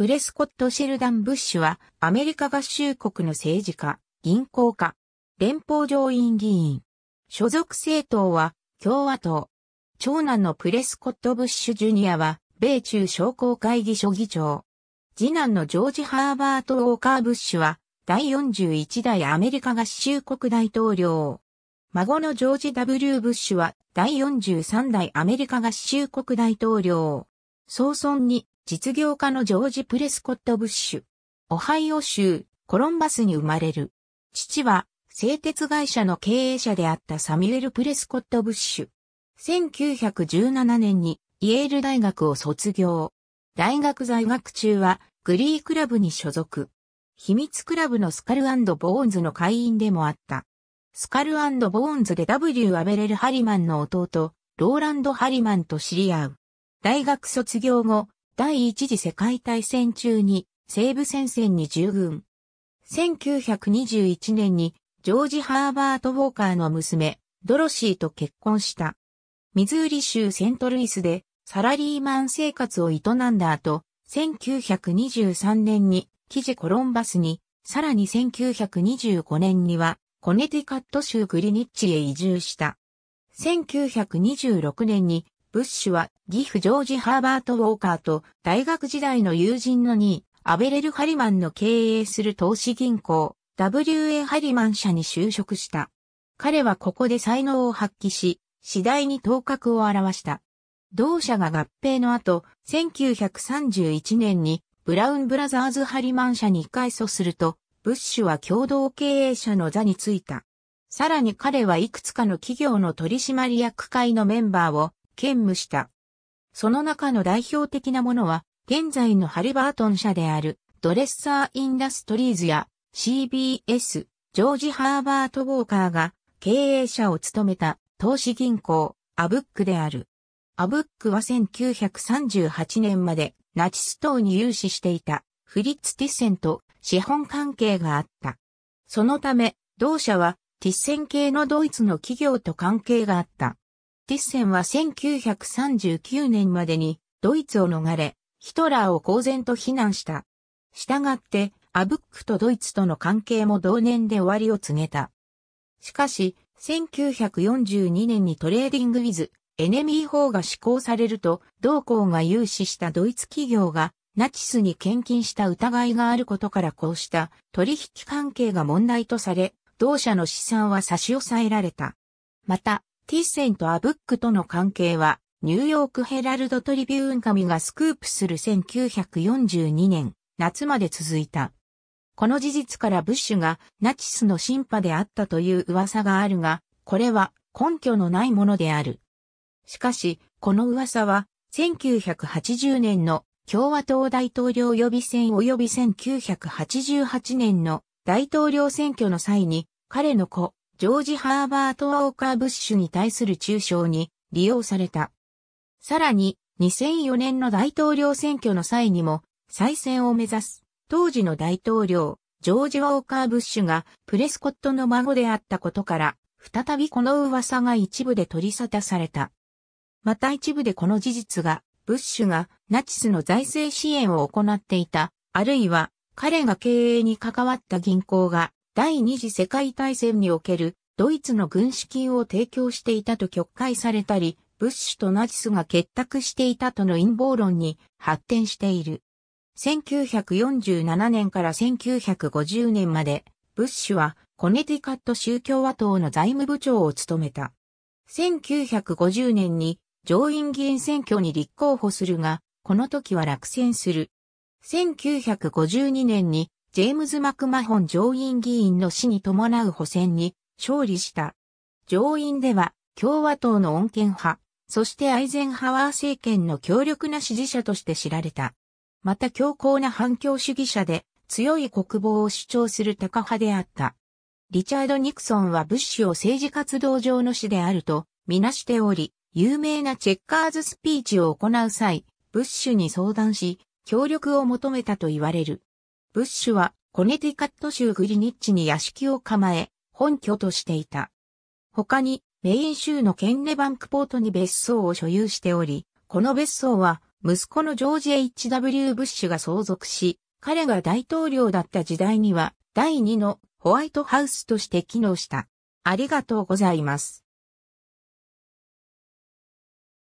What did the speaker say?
プレスコット・シェルダン・ブッシュは、アメリカ合衆国の政治家、銀行家、連邦上院議員。所属政党は、共和党。長男のプレスコット・ブッシュ・ジュニアは、米中商工会議所議長。次男のジョージ・ハーバート・ウォーカー・ブッシュは、第41代アメリカ合衆国大統領。孫のジョージ・ W・ ブッシュは、第43代アメリカ合衆国大統領。総々に実業家のジョージ・プレスコット・ブッシュ。オハイオ州、コロンバスに生まれる。父は、製鉄会社の経営者であったサミュエル・プレスコット・ブッシュ。1917年にイェール大学を卒業。大学在学中はグリークラブに所属。秘密クラブのスカルボーンズの会員でもあった。スカルボーンズで W. アベレル・ハリマンの弟、ローランド・ハリマンと知り合う。大学卒業後、第一次世界大戦中に西部戦線に従軍。1921年にジョージ・ハーバート・ウォーカーの娘、ドロシーと結婚した。ミズーリ州セントルイスでサラリーマン生活を営んだ後、1923年に記事コロンバスに、さらに1925年にはコネティカット州グリニッチへ移住した。1926年にブッシュはギフ・ジョージ・ハーバート・ウォーカーと大学時代の友人の2位、アベレル・ハリマンの経営する投資銀行、WA ハリマン社に就職した。彼はここで才能を発揮し、次第に頭角を現した。同社が合併の後、1931年にブラウンブラザーズ・ハリマン社に改組すると、ブッシュは共同経営者の座に就いた。さらに彼はいくつかの企業の取締役会のメンバーを兼務した。その中の代表的なものは、現在のハリバートン社であるドレッサー・インダストリーズや CBS、ジョージ・ハーバート・ウォーカーが経営者を務めた投資銀行、アブックである。アブックは1938年までナチス党に融資していたフリッツ・ティッセンと資本関係があった。そのため、同社はティッセン系のドイツの企業と関係があった。ティッセンは1939年までにドイツを逃れ、ヒトラーを公然と非難した。したがって、アブックとドイツとの関係も同年で終わりを告げた。しかし、1942年にトレーディングウィズ、エネミー法が施行されると、同行が融資したドイツ企業が、ナチスに献金した疑いがあることからこうした取引関係が問題とされ、同社の資産は差し押さえられた。また、ティッセンとアブックとの関係は、ニューヨークヘラルドトリビューン紙がスクープする1942年夏まで続いた。この事実からブッシュがナチスの審判であったという噂があるが、これは根拠のないものである。しかし、この噂は1980年の共和党大統領予備選及び1988年の大統領選挙の際に彼の子ジョージ・ハーバート・ウォーカー・ブッシュに対する中傷に利用された。さらに、2004年の大統領選挙の際にも、再選を目指す、当時の大統領、ジョージ・ウォーカー・ブッシュが、プレスコットの孫であったことから、再びこの噂が一部で取り沙汰された。また一部でこの事実が、ブッシュがナチスの財政支援を行っていた、あるいは彼が経営に関わった銀行が第二次世界大戦におけるドイツの軍資金を提供していたと曲解されたり、ブッシュとナチスが結託していたとの陰謀論に発展している。1947年から1950年まで、ブッシュはコネティカット宗教和党の財務部長を務めた。1950年に上院議員選挙に立候補するが、この時は落選する。1952年にジェームズ・マクマホン上院議員の死に伴う補選に勝利した。上院では共和党の穏健派、そしてアイゼンハワー政権の強力な支持者として知られた。また強硬な反共主義者で強い国防を主張する高派であった。リチャード・ニクソンはブッシュを政治活動上の死であるとみなしており、有名なチェッカーズスピーチを行う際、ブッシュに相談し、協力を求めたと言われる。ブッシュはコネティカット州グリニッチに屋敷を構え、本拠としていた。他にメイン州のケンネバンクポートに別荘を所有しており、この別荘は息子のジョージ・ H.W. ブッシュが相続し、彼が大統領だった時代には第2のホワイトハウスとして機能した。ありがとうございます。